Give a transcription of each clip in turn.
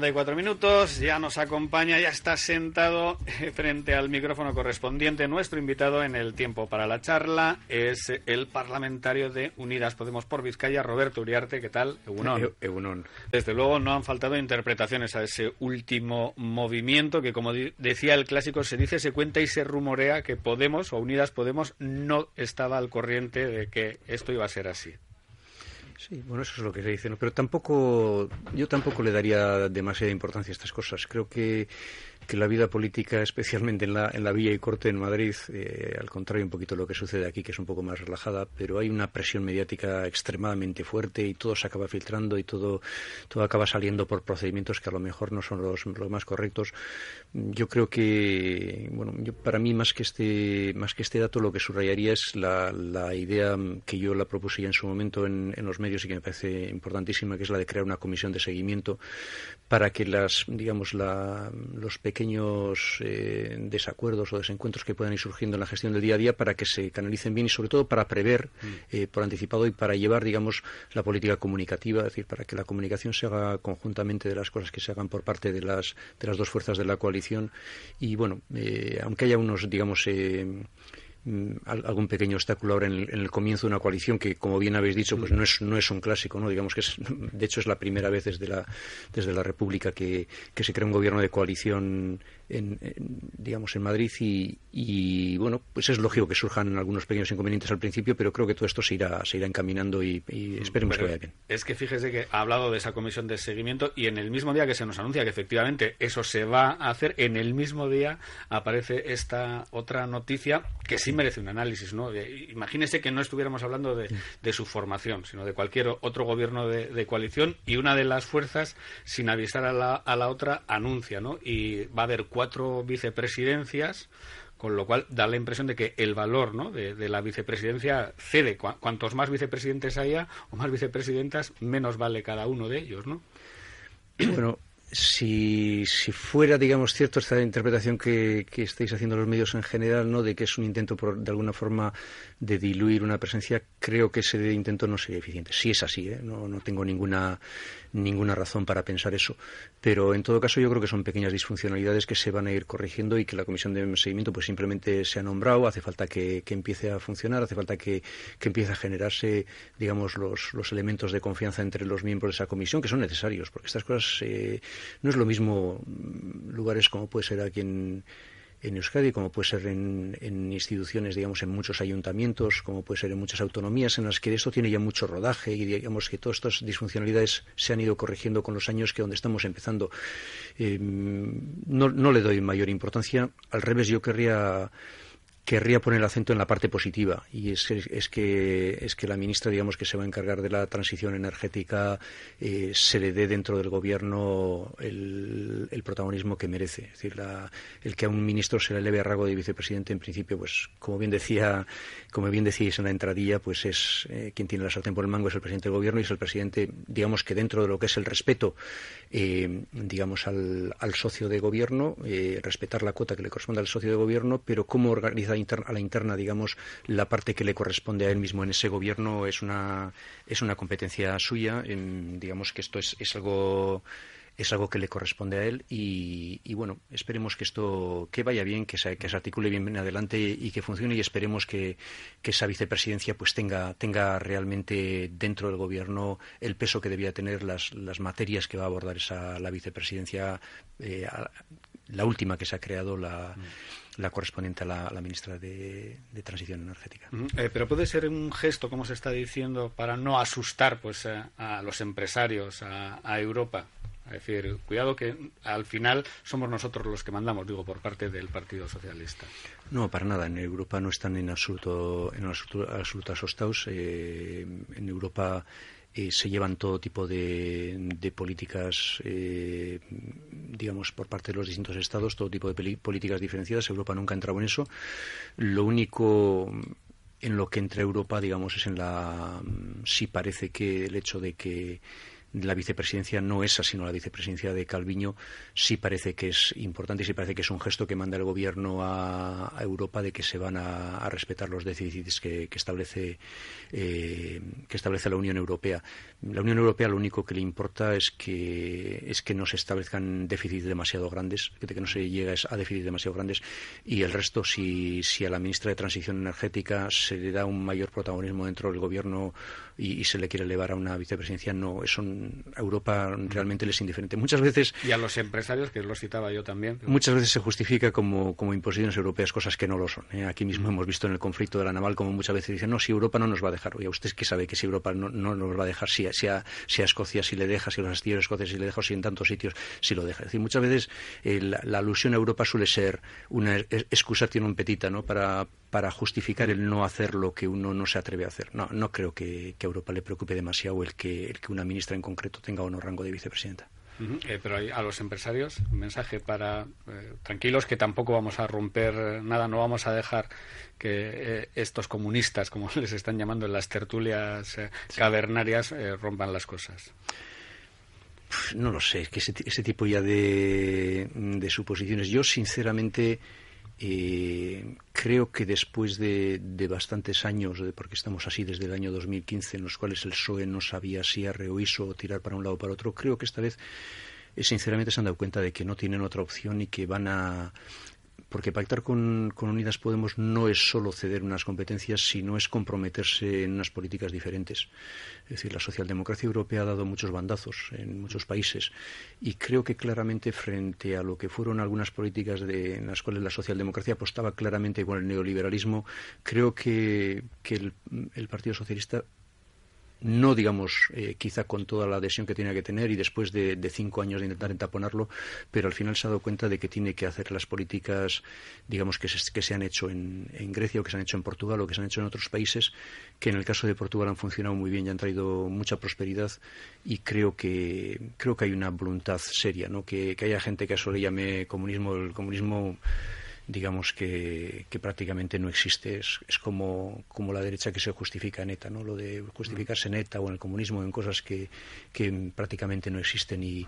34 minutos, ya nos acompaña, ya está sentado frente al micrófono correspondiente. Nuestro invitado en el tiempo para la charla es el parlamentario de Unidas Podemos por Vizcaya, Roberto Uriarte. ¿Qué tal? Eh, Desde luego no han faltado interpretaciones a ese último movimiento que, como decía el clásico, se dice, se cuenta y se rumorea que Podemos o Unidas Podemos no estaba al corriente de que esto iba a ser así. Sí, bueno, eso es lo que se dice, pero tampoco, yo tampoco le daría demasiada importancia a estas cosas. Creo que que la vida política, especialmente en la, en Villa y Corte en Madrid, eh, al contrario un poquito lo que sucede aquí, que es un poco más relajada, pero hay una presión mediática extremadamente fuerte y todo se acaba filtrando y todo, todo acaba saliendo por procedimientos que a lo mejor no son los, más correctos. Yo creo que, bueno, para mí más que, este, más que este dato lo que subrayaría es la, idea que yo la propuse ya en su momento en, los medios y que me parece importantísima, que es la de crear una comisión de seguimiento para que las, digamos, la, los pequeños pequeños eh, desacuerdos o desencuentros que puedan ir surgiendo en la gestión del día a día para que se canalicen bien y sobre todo para prever mm. eh, por anticipado y para llevar, digamos, la política comunicativa, es decir, para que la comunicación se haga conjuntamente de las cosas que se hagan por parte de las, de las dos fuerzas de la coalición. Y bueno, eh, aunque haya unos, digamos, Mm, algún pequeño obstáculo ahora en el, comienzo de una coalición que, como bien habéis dicho, pues no es, no es un clásico, ¿no? Digamos que es, de hecho es la primera vez desde la, desde la República que, se crea un gobierno de coalición digamos, en Madrid y, bueno, pues es lógico que surjan algunos pequeños inconvenientes al principio, pero creo que todo esto se irá, se irá encaminando y, mm, esperemos que vaya bien. Es que fíjese que ha hablado de esa comisión de seguimiento y en el mismo día que se nos anuncia que efectivamente eso se va a hacer, en el mismo día aparece esta otra noticia que sí merece un análisis. ¿no? Imagínese que no estuviéramos hablando de, su formación, sino de cualquier otro gobierno de, coalición y una de las fuerzas, sin avisar a la, a la otra, anuncia. ¿no? Y va a haber cuatro vicepresidencias con lo cual da la impresión de que el valor ¿no? de, la vicepresidencia cede. Cuantos más vicepresidentes haya o más vicepresidentas, menos vale cada uno de ellos, ¿no? Bueno, si, fuera, digamos, cierto esta interpretación que, estáis haciendo los medios en general, ¿no? De que es un intento, de alguna forma, de diluir una presencia, creo que ese intento no sería eficiente. Si es así, ¿eh? no, tengo ninguna, ninguna razón para pensar eso. Pero, en todo caso, yo creo que son pequeñas disfuncionalidades que se van a ir corrigiendo y que la comisión de seguimiento, pues, simplemente se ha nombrado, hace falta que, empiece a funcionar, hace falta que, empiece a generarse, digamos, los, elementos de confianza entre los miembros de esa comisión, que son necesarios, porque estas cosas... Eh, no es lo mismo mm, lugares como puede ser aquí en, en Euskadi, como puede ser en, instituciones, digamos, en muchos ayuntamientos, como puede ser en muchas autonomías, en las que esto tiene ya mucho rodaje y digamos que todas estas disfuncionalidades se han ido corrigiendo con los años que donde estamos empezando. Em, no le doy mayor importancia, al revés, yo querría querría poner el acento en la parte positiva y es, que es que la ministra digamos que se va a encargar de la transición energética eh, se le dé dentro del gobierno el, protagonismo que merece es decir el que a un ministro se le eleve a rango de vicepresidente en principio pues como bien decía como bien decíais en la entradilla pues es eh, quien tiene la sartén por el mango es el presidente del gobierno y es el presidente digamos que dentro de lo que es el respeto eh, digamos al, al, socio de gobierno respetar la cuota que le corresponde al socio de gobierno pero cómo organizar a, la interna, digamos, la parte que le corresponde a él mismo en ese gobierno es una, es una competencia suya. digamos que esto es, es algo es algo que le corresponde a él y, bueno, esperemos que esto que vaya bien, que se, que se articule bien, adelante y que funcione y esperemos que, esa vicepresidencia pues tenga, tenga realmente dentro del gobierno el peso que debía tener las, las materias que va a abordar esa, la vicepresidencia eh, la última que se ha creado, la, mm la correspondiente a la, ministra de, Transición Energética. Eh, pero puede ser un gesto, como se está diciendo, para no asustar pues, eh, a, los empresarios, a, Europa. Es decir, cuidado que al final somos nosotros los que mandamos, digo, por parte del Partido Socialista. No, para nada. En Europa no están en absoluto, en absoluto, asustados. Eh, en Europa eh, se llevan todo tipo de, políticas, eh, digamos, por parte de los distintos estados, todo tipo de políticas diferenciadas. Europa nunca ha entrado en eso. Lo único en lo que entra Europa, digamos, es en la. Mm, sí parece que el hecho de que la vicepresidencia no esa, sino la vicepresidencia de Calviño, sí parece que es importante y sí parece que es un gesto que manda el gobierno a, Europa de que se van a, respetar los déficits que, establece, eh, que establece la Unión Europea. La Unión Europea lo único que le importa es que, es que no se establezcan déficits demasiado grandes, que, no se llegue a déficits demasiado grandes, y el resto, si, si a la ministra de Transición Energética se le da un mayor protagonismo dentro del gobierno y, se le quiere elevar a una vicepresidencia, no, eso no Europa realmente les es indiferente. Muchas veces... Y a los empresarios, que lo citaba yo también. Muchas veces se justifica como, imposiciones europeas cosas que no lo son. ¿eh? Aquí mismo hemos visto en el conflicto de la naval como muchas veces dicen, no, si Europa no nos va a dejar. a usted que sabe que si Europa no, nos va a dejar, si, si, a, Escocia si le deja, si a los astilleros escoceses si le deja, o si en tantos sitios si lo deja. Es decir, muchas veces eh, la, alusión a Europa suele ser una excusa tiene un petita ¿no? para, para justificar el no hacer lo que uno no se atreve a hacer. No, no creo que, a Europa le preocupe demasiado el que, una ministra en concreto tenga o no rango de vicepresidenta. Eh, pero a los empresarios, un mensaje para eh, tranquilos que tampoco vamos a romper nada, no vamos a dejar que eh, estos comunistas, como les están llamando en las tertulias cavernarias, rompan las cosas no lo sé, que ese, tipo ya de, de, suposiciones. Yo, sinceramente, eh, creo que después de, de, bastantes años, de porque estamos así desde el año 2015, en los cuales el PSOE no sabía si arreoíso o tirar para un lado o para otro, creo que esta vez eh, sinceramente se han dado cuenta de que no tienen otra opción y que van a porque pactar con, Unidas Podemos no es solo ceder unas competencias, sino es comprometerse en unas políticas diferentes. Es decir, la socialdemocracia europea ha dado muchos bandazos en muchos países y creo que claramente frente a lo que fueron algunas políticas en las cuales la socialdemocracia apostaba claramente igual el neoliberalismo, creo que, el Partido Socialista no digamos eh, quizá con toda la adhesión que tenía que tener y después de, cinco años de intentar entaponarlo, pero al final se ha dado cuenta de que tiene que hacer las políticas, digamos, que se, han hecho en, Grecia o que se han hecho en Portugal o que se han hecho en otros países, que en el caso de Portugal han funcionado muy bien y han traído mucha prosperidad y creo que, creo que hay una voluntad seria, ¿no? que, que haya gente que a eso le llame comunismo, el comunismo digamos que, prácticamente no existe. Es, como, como la derecha que se justifica en ETA, ¿no? Lo de justificarse en ETA o en el comunismo, en cosas que, prácticamente no existen y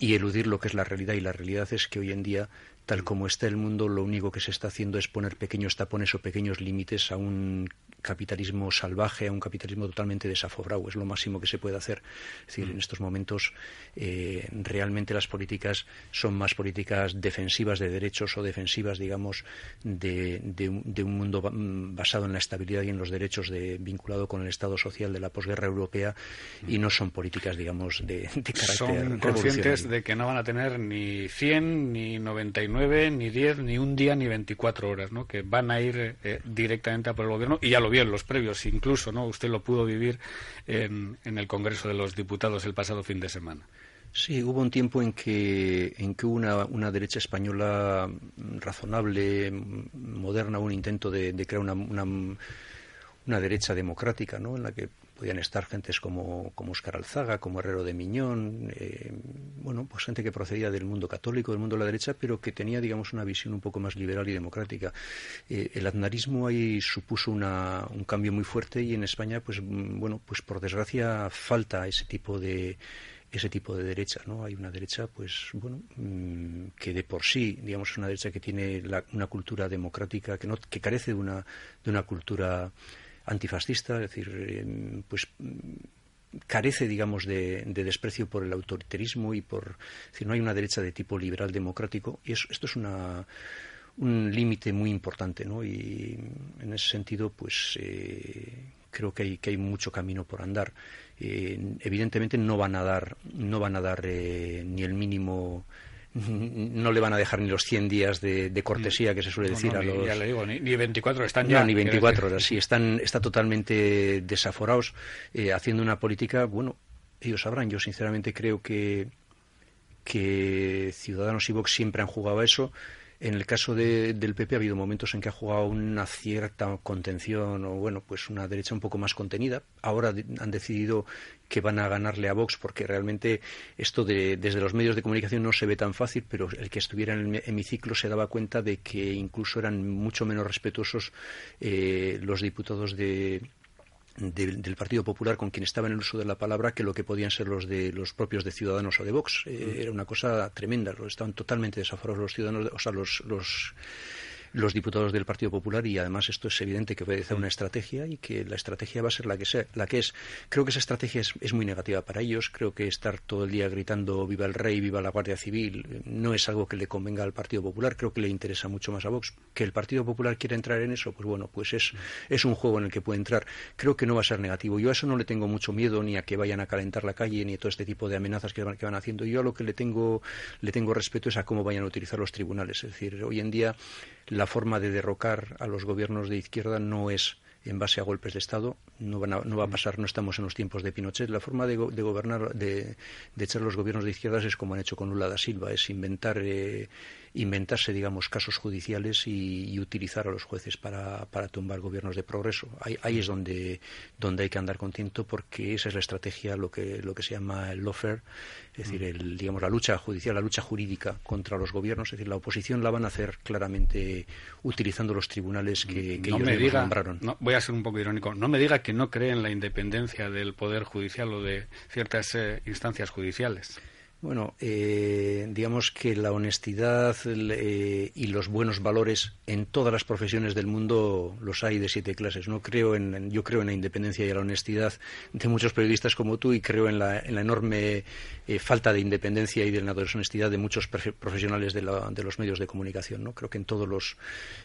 eludir lo que es la realidad. Y la realidad es que hoy en día Tal como está el mundo, lo único que se está haciendo es poner pequeños tapones o pequeños límites a un capitalismo salvaje, a un capitalismo totalmente desafobrado. Es lo máximo que se puede hacer. Es decir, en mm. estos momentos eh, realmente las políticas son más políticas defensivas de derechos o defensivas, digamos, de, un mundo mm, basado en la estabilidad y en los derechos de, vinculado con el Estado social de la posguerra europea y no son políticas, digamos, de, carácter Son de que no van a tener ni 100 ni 99 nueve, ni diez, ni un día, ni veinticuatro horas, ¿no? Que van a ir eh, eh, directamente a por el gobierno y ya lo vieron los previos, incluso, ¿no? Usted lo pudo vivir en, el Congreso de los Diputados el pasado fin de semana. Sí, hubo un tiempo en que, en que hubo una, derecha española razonable, moderna, un intento de, crear una, una, una, derecha democrática, ¿no? en la que podían estar gentes como, como Alzaga, como Herrero de Miñón, eh, bueno, pues gente que procedía del mundo católico, del mundo de la derecha, pero que tenía, digamos, una visión un poco más liberal y democrática. Eh, el aznarismo ahí supuso una, un cambio muy fuerte y en España, pues, mm, bueno, pues por desgracia falta ese tipo de ese tipo de derecha, ¿no? Hay una derecha, pues, bueno, mm, que de por sí, digamos, es una derecha que tiene una cultura democrática, que, no, que carece de una, de una cultura antifascista, es decir, em, pues mm, carece, digamos, de, desprecio por el autoritarismo y por... Es decir, no hay una derecha de tipo liberal democrático y esto es una, un límite muy importante, ¿no? Y mm, en ese sentido, pues eh, creo que hay, que hay mucho camino por andar. Eh, evidentemente no van a dar, no van a dar eh, ni el mínimo no le van a dejar ni los 100 días de, cortesía que se suele decir a los... Ya ni, ni 24 están ya... No, ni 24 horas, sí, están está totalmente desaforados eh, haciendo una política, bueno, ellos sabrán, yo sinceramente creo que, que Ciudadanos y Vox siempre han jugado a eso, en el caso del PP ha habido momentos en que ha jugado una cierta contención o, bueno, pues una derecha un poco más contenida. Ahora han decidido que van a ganarle a Vox porque realmente esto de, desde los medios de comunicación no se ve tan fácil, pero el que estuviera en el hemiciclo se daba cuenta de que incluso eran mucho menos respetuosos eh, los diputados de, del Partido Popular con quien estaba en el uso de la palabra que lo que podían ser los de los propios de Ciudadanos o de Vox. Eh, mm. era una cosa tremenda, estaban totalmente desaforados los ciudadanos, o sea, los los diputados del Partido Popular y además esto es evidente que obedece a una estrategia y que la estrategia va a ser la que, sea, la que es. Creo que esa estrategia es, muy negativa para ellos. Creo que estar todo el día gritando viva el rey, viva la Guardia Civil no es algo que le convenga al Partido Popular. Creo que le interesa mucho más a Vox. Que el Partido Popular quiera entrar en eso, pues bueno, pues es, es un juego en el que puede entrar. Creo que no va a ser negativo. Yo a eso no le tengo mucho miedo ni a que vayan a calentar la calle ni a todo este tipo de amenazas que van, que van haciendo. Yo a lo que le tengo, le tengo respeto es a cómo vayan a utilizar los tribunales. Es decir, hoy en día la forma de derrocar a los gobiernos de izquierda no es en base a golpes de Estado. No, no va a mm. pasar, no estamos en los tiempos de Pinochet. La forma de, gobernar, de, echar los gobiernos de izquierdas es como han hecho con Lula da Silva, es inventar, eh, inventarse, digamos, casos judiciales y, utilizar a los jueces para, tumbar gobiernos de progreso. Ahí, es mm. donde, donde hay que andar contento porque esa es la estrategia, lo que, lo que se llama el lawfare, es decir, mm. el, digamos, la lucha judicial, la lucha jurídica contra los gobiernos. Es decir, la oposición la van a hacer claramente utilizando los tribunales que, ellos nombraron voy a ser un poco irónico, no me diga que no cree en la independencia del Poder Judicial o de ciertas eh, instancias judiciales. Bueno, eh, digamos que la honestidad eh, y los buenos valores en todas las profesiones del mundo los hay de siete clases. No creo en, yo creo en la independencia y en la honestidad de muchos periodistas como tú y creo en la, enorme eh, falta de independencia y de la deshonestidad de muchos profesionales de, los medios de comunicación. No creo que en todos los,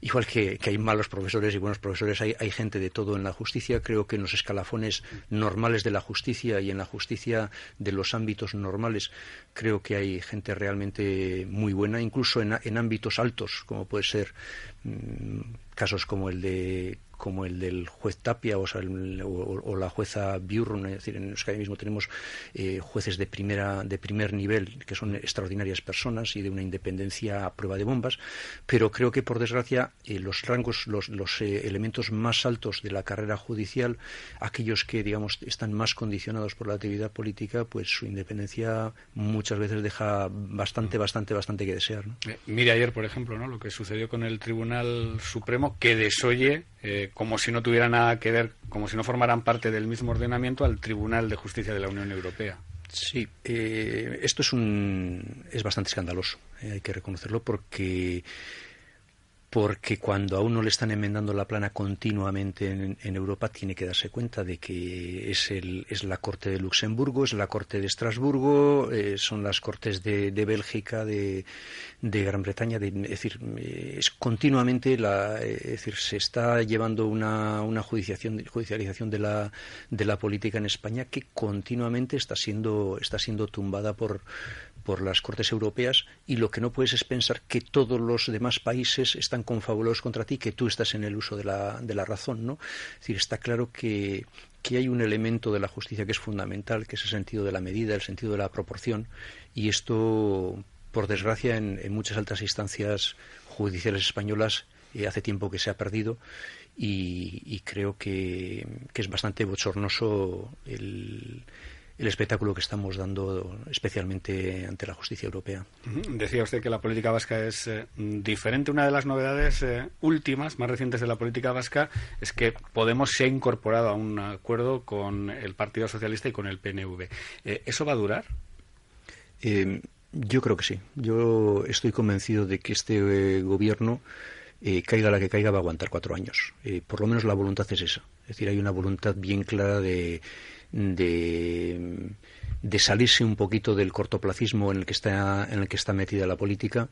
igual que, que hay malos profesores y buenos profesores, hay, hay gente de todo en la justicia. Creo que en los escalafones normales de la justicia y en la justicia de los ámbitos normales creo que hay gente realmente muy buena, incluso en, ámbitos altos, como puede ser mm, casos como el de como el del juez Tapia o, o, la jueza Biurrun, es decir, en Euskadi mismo tenemos eh, jueces de, primera, de primer nivel que son extraordinarias personas y de una independencia a prueba de bombas, pero creo que por desgracia eh, los rangos, los, eh, elementos más altos de la carrera judicial, aquellos que digamos están más condicionados por la actividad política, pues su independencia muchas veces deja bastante, bastante, bastante que desear. ¿no? mire ayer, por ejemplo, ¿no? lo que sucedió con el Tribunal Supremo que desoye eh, como si no tuviera nada que ver, como si no formaran parte del mismo ordenamiento al Tribunal de Justicia de la Unión Europea. Sí, eh, esto es, un, es bastante escandaloso, eh, hay que reconocerlo, porque porque cuando a uno le están enmendando la plana continuamente en, Europa, tiene que darse cuenta de que es, el, es la corte de Luxemburgo, es la corte de Estrasburgo, eh, son las cortes de, de Bélgica, de, de, Gran Bretaña, de, es decir, eh, es continuamente la, eh, es decir, se está llevando una, una judicialización, judicialización de la, de la política en España que continuamente está siendo, está siendo tumbada por por las Cortes Europeas y lo que no puedes es pensar que todos los demás países están confabulados contra ti, que tú estás en el uso de la, de la razón, ¿no? Es decir, está claro que, hay un elemento de la justicia que es fundamental, que es el sentido de la medida, el sentido de la proporción, y esto, por desgracia, en, muchas altas instancias judiciales españolas eh, hace tiempo que se ha perdido y, creo que, es bastante bochornoso el, el espectáculo que estamos dando especialmente ante la justicia europea. Decía usted que la política vasca es eh, diferente. Una de las novedades eh, últimas, más recientes de la política vasca, es que Podemos se ha incorporado a un acuerdo con el Partido Socialista y con el PNV. Eh, ¿Eso va a durar? Em, yo creo que sí. Yo estoy convencido de que este gobierno caiga la que caiga, va a aguantar cuatro años. por lo menos la voluntad es esa. Es decir, hay una voluntad bien clara de, de, salirse un poquito del cortoplacismo en el que está, en el que está metida la política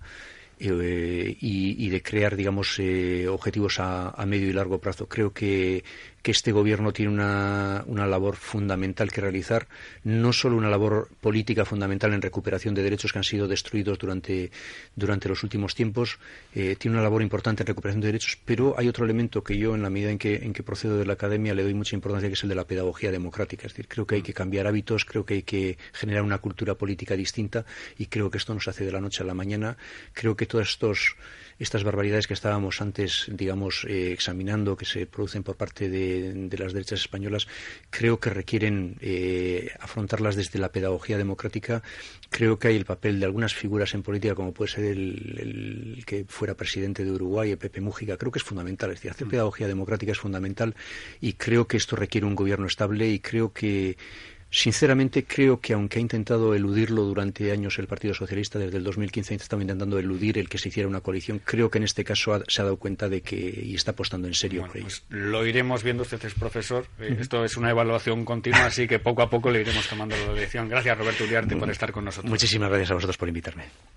eh, y, de crear, digamos, eh, objetivos a, a, medio y largo plazo. Creo que, que este gobierno tiene una, labor fundamental que realizar, no solo una labor política fundamental en recuperación de derechos que han sido destruidos durante, los últimos tiempos, eh, tiene una labor importante en recuperación de derechos, pero hay otro elemento que yo, en la medida en que, en que procedo de la academia, le doy mucha importancia, que es el de la pedagogía democrática. Es decir, creo que hay que cambiar hábitos, creo que hay que generar una cultura política distinta y creo que esto no se hace de la noche a la mañana. Creo que todos estos estas barbaridades que estábamos antes, digamos, eh, examinando, que se producen por parte de, las derechas españolas, creo que requieren eh, afrontarlas desde la pedagogía democrática. Creo que hay el papel de algunas figuras en política, como puede ser el, que fuera presidente de Uruguay, el Pepe Mújica. Creo que es fundamental. Es decir, hacer mm. pedagogía democrática es fundamental y creo que esto requiere un gobierno estable y creo que Sinceramente creo que aunque ha intentado eludirlo durante años el Partido Socialista, desde el 2015 estaba intentando eludir el que se hiciera una coalición, creo que en este caso se ha dado cuenta de que y está apostando en serio por pues lo iremos viendo, usted es profesor, eh, esto es una evaluación continua, así que poco a poco le iremos tomando la decisión. Gracias Roberto Uriarte por estar con nosotros. Muchísimas gracias a vosotros por invitarme.